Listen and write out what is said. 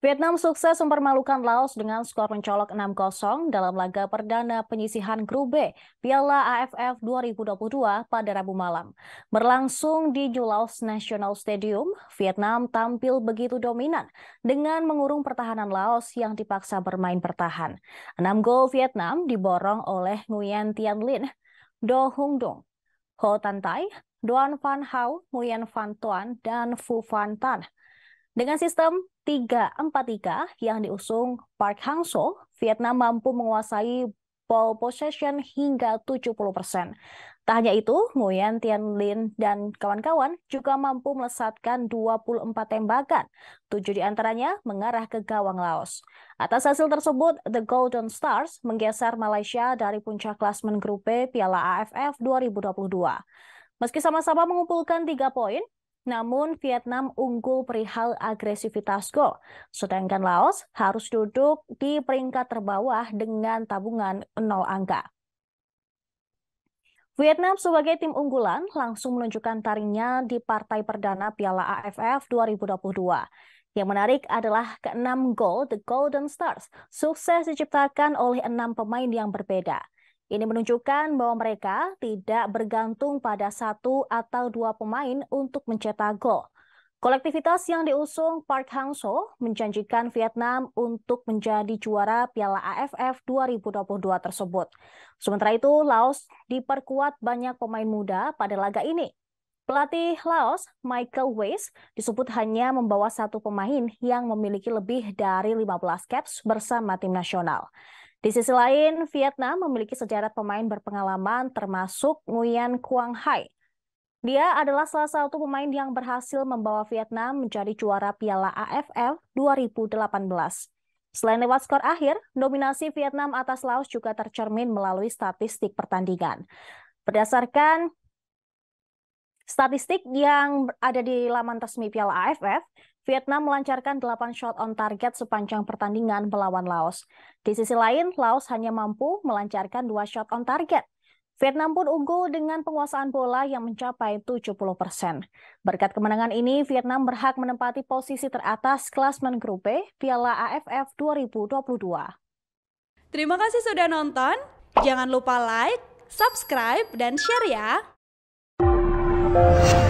Vietnam sukses mempermalukan Laos dengan skor mencolok 6-0 dalam laga perdana penyisihan Grup B Piala AFF 2022 pada Rabu malam. Berlangsung di Julaos National Stadium, Vietnam tampil begitu dominan dengan mengurung pertahanan Laos yang dipaksa bermain bertahan. 6 gol Vietnam diborong oleh Nguyen Tian Lin, Do Hung Dong, Ho Tan Tai, Doan Van Hao, Nguyen Van Tuan, dan Phu Van Tan. Dengan sistem 3-4-3 yang diusung Park Hang-seo, Vietnam mampu menguasai ball possession hingga 70%. Tak hanya itu, Nguyen, Tian Lin, dan kawan-kawan juga mampu melesatkan 24 tembakan. Tujuh di antaranya mengarah ke gawang Laos. Atas hasil tersebut, The Golden Stars menggeser Malaysia dari puncak klasmen grup B Piala AFF 2022. Meski sama-sama mengumpulkan tiga poin, namun Vietnam unggul perihal agresivitas gol, sedangkan Laos harus duduk di peringkat terbawah dengan tabungan 0 angka. Vietnam sebagai tim unggulan langsung menunjukkan taringnya di partai perdana Piala AFF 2022. Yang menarik adalah keenam gol The Golden Stars sukses diciptakan oleh enam pemain yang berbeda. Ini menunjukkan bahwa mereka tidak bergantung pada satu atau dua pemain untuk mencetak gol. Kolektivitas yang diusung Park Hang-seo menjanjikan Vietnam untuk menjadi juara Piala AFF 2022 tersebut. Sementara itu, Laos diperkuat banyak pemain muda pada laga ini. Pelatih Laos, Michael Weiss, disebut hanya membawa satu pemain yang memiliki lebih dari 15 caps bersama tim nasional. Di sisi lain, Vietnam memiliki sejarah pemain berpengalaman termasuk Nguyen Quang Hai. Dia adalah salah satu pemain yang berhasil membawa Vietnam menjadi juara Piala AFF 2018. Selain lewat skor akhir, dominasi Vietnam atas Laos juga tercermin melalui statistik pertandingan. Berdasarkan Statistik yang ada di laman resmi Piala AFF, Vietnam melancarkan 8 shot on target sepanjang pertandingan melawan Laos. Di sisi lain, Laos hanya mampu melancarkan 2 shot on target. Vietnam pun unggul dengan penguasaan bola yang mencapai 70 persen. Berkat kemenangan ini, Vietnam berhak menempati posisi teratas klasmen grup B Piala AFF 2022. Terima kasih sudah nonton. Jangan lupa like, subscribe, dan share ya. Thank you.